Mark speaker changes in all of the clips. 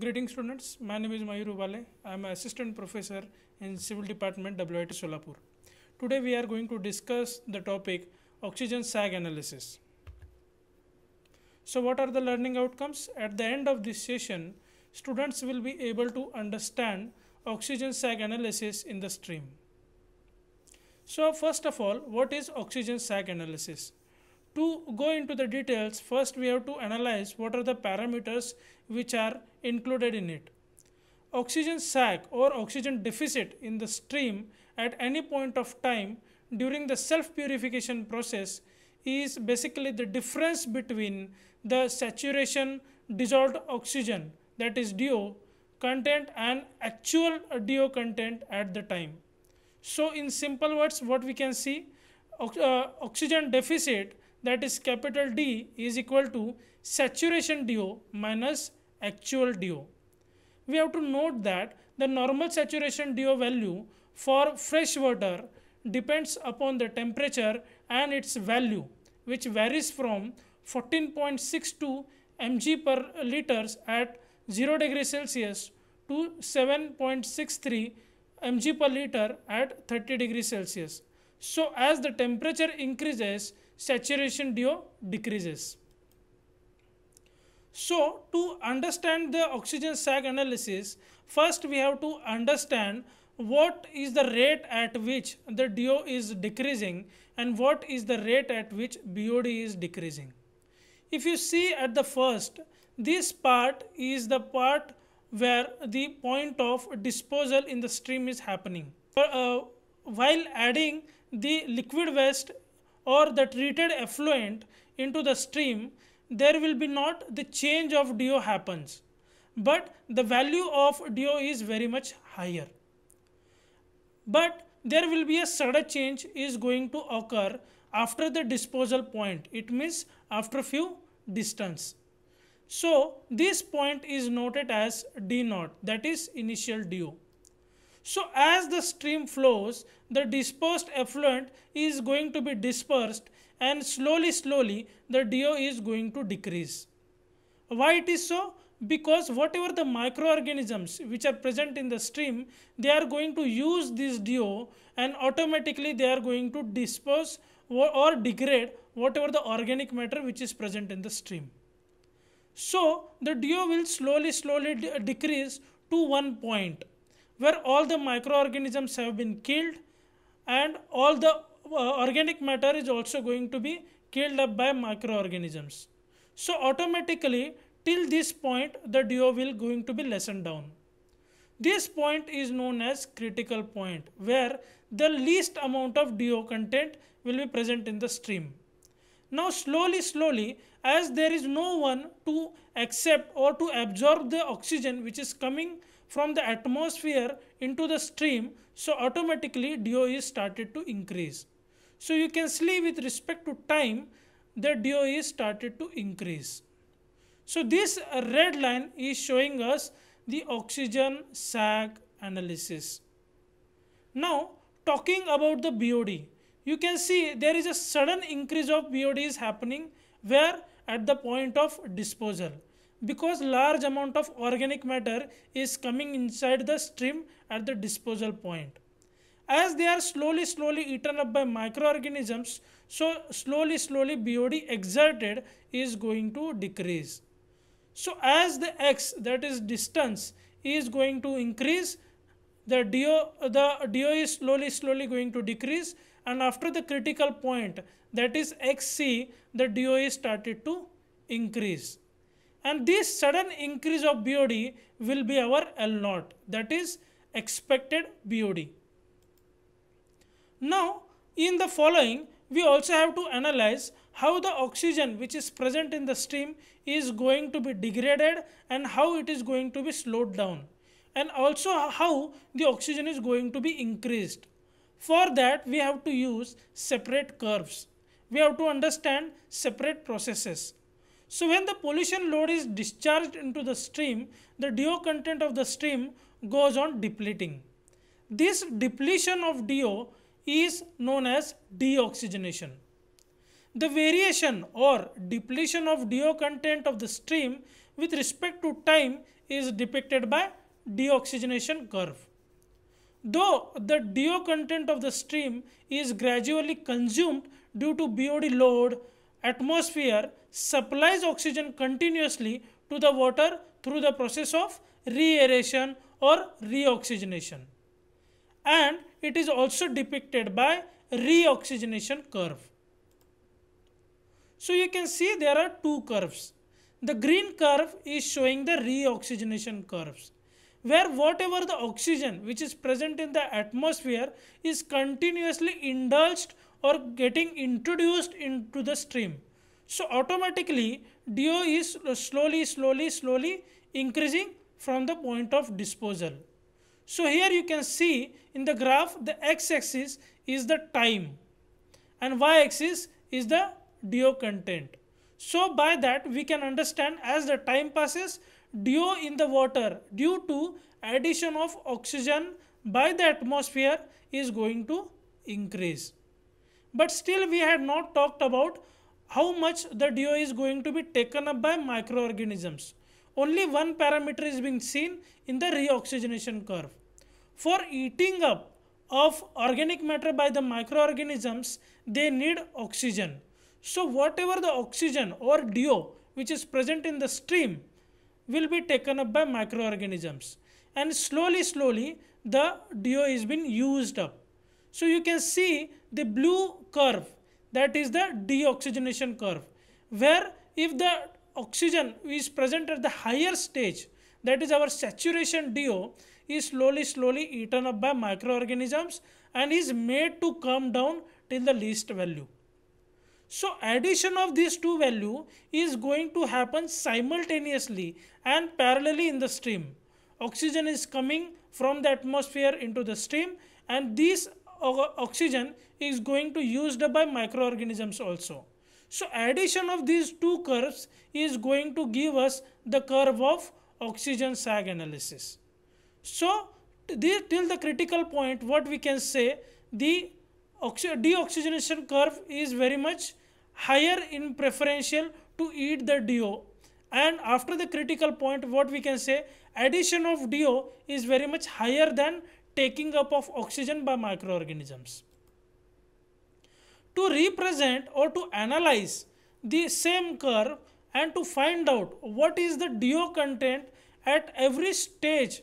Speaker 1: Greetings students, my name is Mayur Ubale. I am assistant professor in civil department WIT Solapur. Today we are going to discuss the topic oxygen sag analysis. So what are the learning outcomes? At the end of this session, students will be able to understand oxygen sag analysis in the stream. So first of all, what is oxygen sag analysis? to go into the details, first we have to analyze what are the parameters which are included in it. Oxygen sac or oxygen deficit in the stream at any point of time during the self-purification process is basically the difference between the saturation dissolved oxygen that is DO content and actual DO content at the time. So in simple words what we can see uh, oxygen deficit that is capital D is equal to saturation DO minus actual DO. We have to note that the normal saturation DO value for fresh water depends upon the temperature and its value which varies from 14.62 mg per liters at 0 degree Celsius to 7.63 mg per liter at 30 degree Celsius. So as the temperature increases, saturation DO decreases. So, to understand the oxygen sag analysis, first we have to understand what is the rate at which the DO is decreasing and what is the rate at which BOD is decreasing. If you see at the first, this part is the part where the point of disposal in the stream is happening. Uh, while adding the liquid waste or the treated effluent into the stream, there will be not the change of DO happens, but the value of DO is very much higher. But there will be a sudden change is going to occur after the disposal point. It means after few distance. So this point is noted as D naught that is initial DO. So as the stream flows, the dispersed effluent is going to be dispersed and slowly, slowly the DO is going to decrease. Why it is so? Because whatever the microorganisms which are present in the stream, they are going to use this DO and automatically they are going to disperse or, or degrade whatever the organic matter which is present in the stream. So the DO will slowly, slowly de decrease to one point where all the microorganisms have been killed and all the uh, organic matter is also going to be killed up by microorganisms. So automatically till this point the DO will going to be lessened down. This point is known as critical point where the least amount of DO content will be present in the stream. Now slowly slowly as there is no one to accept or to absorb the oxygen which is coming from the atmosphere into the stream, so automatically DOE started to increase. So you can see with respect to time, the DOE started to increase. So this red line is showing us the oxygen sag analysis. Now talking about the BOD, you can see there is a sudden increase of BOD is happening where at the point of disposal because large amount of organic matter is coming inside the stream at the disposal point as they are slowly slowly eaten up by microorganisms so slowly slowly BOD exerted is going to decrease so as the x that is distance is going to increase the DO the DO is slowly slowly going to decrease and after the critical point that is xc the DO is started to increase and this sudden increase of BOD will be our L naught that is expected BOD. Now in the following we also have to analyze how the oxygen which is present in the stream is going to be degraded and how it is going to be slowed down and also how the oxygen is going to be increased. For that we have to use separate curves. We have to understand separate processes so when the pollution load is discharged into the stream, the DO content of the stream goes on depleting. This depletion of DO is known as deoxygenation. The variation or depletion of DO content of the stream with respect to time is depicted by deoxygenation curve. Though the DO content of the stream is gradually consumed due to BOD load, atmosphere supplies oxygen continuously to the water through the process of reaeration or reoxygenation. And it is also depicted by reoxygenation curve. So you can see there are two curves. The green curve is showing the reoxygenation curves where whatever the oxygen which is present in the atmosphere is continuously indulged or getting introduced into the stream. So automatically DO is slowly, slowly, slowly increasing from the point of disposal. So here you can see in the graph the x-axis is the time and y-axis is the DO content. So by that we can understand as the time passes DO in the water due to addition of oxygen by the atmosphere is going to increase. But still we had not talked about how much the DO is going to be taken up by microorganisms. Only one parameter is being seen in the reoxygenation curve. For eating up of organic matter by the microorganisms, they need oxygen. So whatever the oxygen or DO which is present in the stream will be taken up by microorganisms. And slowly, slowly, the DO is being used up. So you can see the blue curve that is the deoxygenation curve where if the oxygen is present at the higher stage that is our saturation DO is slowly slowly eaten up by microorganisms and is made to come down till the least value. So addition of these two value is going to happen simultaneously and parallelly in the stream. Oxygen is coming from the atmosphere into the stream and these oxygen is going to used by microorganisms also. So addition of these two curves is going to give us the curve of oxygen sag analysis. So till the critical point what we can say the deoxygenation curve is very much higher in preferential to eat the DO and after the critical point what we can say addition of DO is very much higher than taking up of oxygen by microorganisms. To represent or to analyze the same curve and to find out what is the DO content at every stage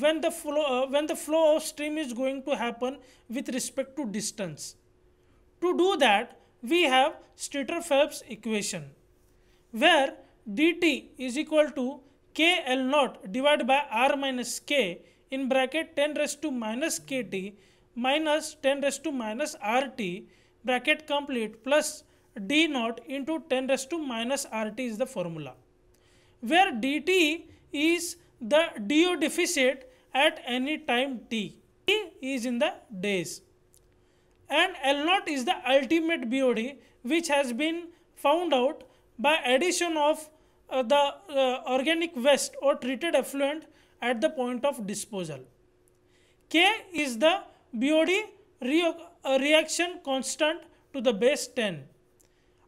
Speaker 1: when the flow, uh, when the flow of stream is going to happen with respect to distance. To do that, we have Streeter-Phelps equation where dt is equal to kl naught divided by r minus k in bracket 10 raised to minus kt minus 10 raised to minus rt bracket complete plus d naught into 10 raised to minus rt is the formula where dt is the DO deficit at any time t. t is in the days and L naught is the ultimate BOD which has been found out by addition of uh, the uh, organic waste or treated effluent at the point of disposal. K is the BOD re uh, reaction constant to the base 10.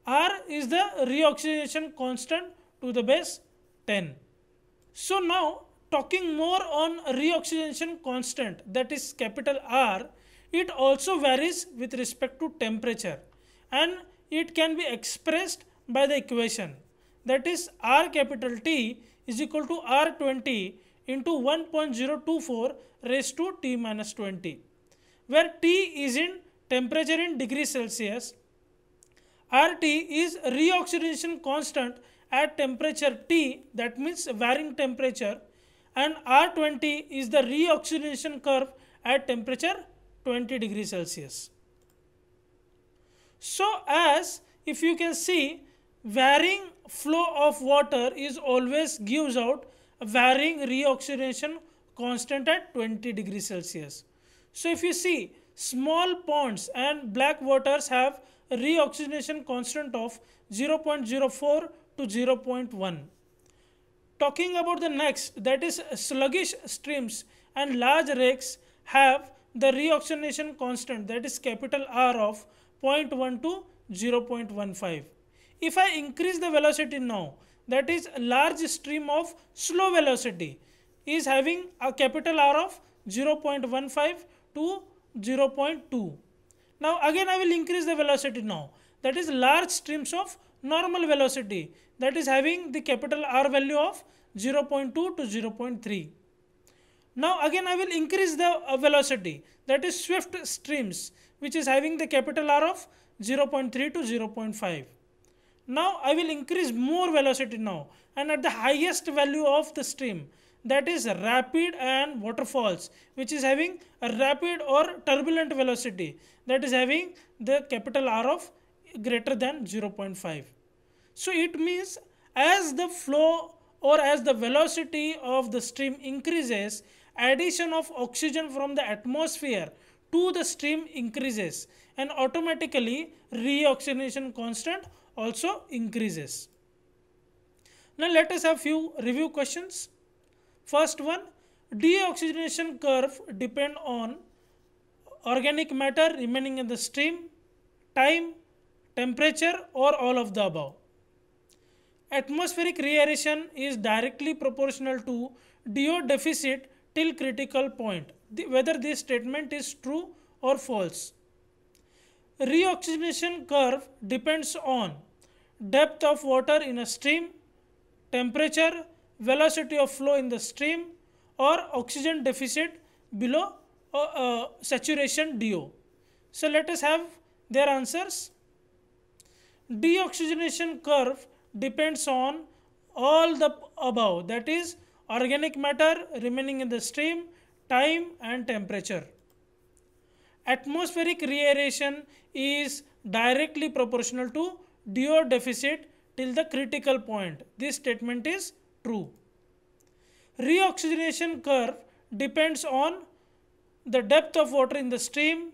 Speaker 1: R is the reoxidation constant to the base 10. So now talking more on reoxidation constant that is capital R, it also varies with respect to temperature and it can be expressed by the equation that is R capital T is equal to R20 into 1.024 raised to T minus 20 where T is in temperature in degree Celsius RT is reoxidation constant at temperature T that means varying temperature and R20 is the reoxidation curve at temperature 20 degree Celsius. So as if you can see varying flow of water is always gives out varying reoxidation constant at 20 degrees Celsius. So if you see small ponds and black waters have reoxidation constant of 0.04 to 0.1. Talking about the next that is sluggish streams and large lakes have the reoxidation constant that is capital R of 0.1 to 0.15. If I increase the velocity now that is large stream of slow velocity is having a capital R of 0.15 to 0.2. Now again I will increase the velocity now. That is large streams of normal velocity that is having the capital R value of 0.2 to 0.3. Now again I will increase the uh, velocity that is swift streams which is having the capital R of 0.3 to 0.5. Now I will increase more velocity now and at the highest value of the stream that is rapid and waterfalls which is having a rapid or turbulent velocity that is having the capital R of greater than 0.5. So it means as the flow or as the velocity of the stream increases, addition of oxygen from the atmosphere to the stream increases and automatically reoxygenation constant also increases. Now let us have few review questions. First one, deoxygenation curve depend on organic matter remaining in the stream, time, temperature or all of the above. Atmospheric reaeration is directly proportional to DO deficit till critical point, the, whether this statement is true or false. Reoxygenation curve depends on depth of water in a stream, temperature, velocity of flow in the stream or oxygen deficit below uh, uh, saturation DO. So, let us have their answers. Deoxygenation curve depends on all the above that is organic matter remaining in the stream, time and temperature. Atmospheric reaeration is directly proportional to DO deficit till the critical point. This statement is true. Reoxygenation curve depends on the depth of water in the stream,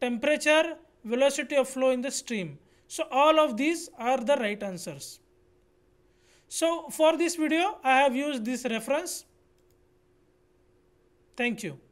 Speaker 1: temperature, velocity of flow in the stream. So all of these are the right answers. So for this video, I have used this reference. Thank you.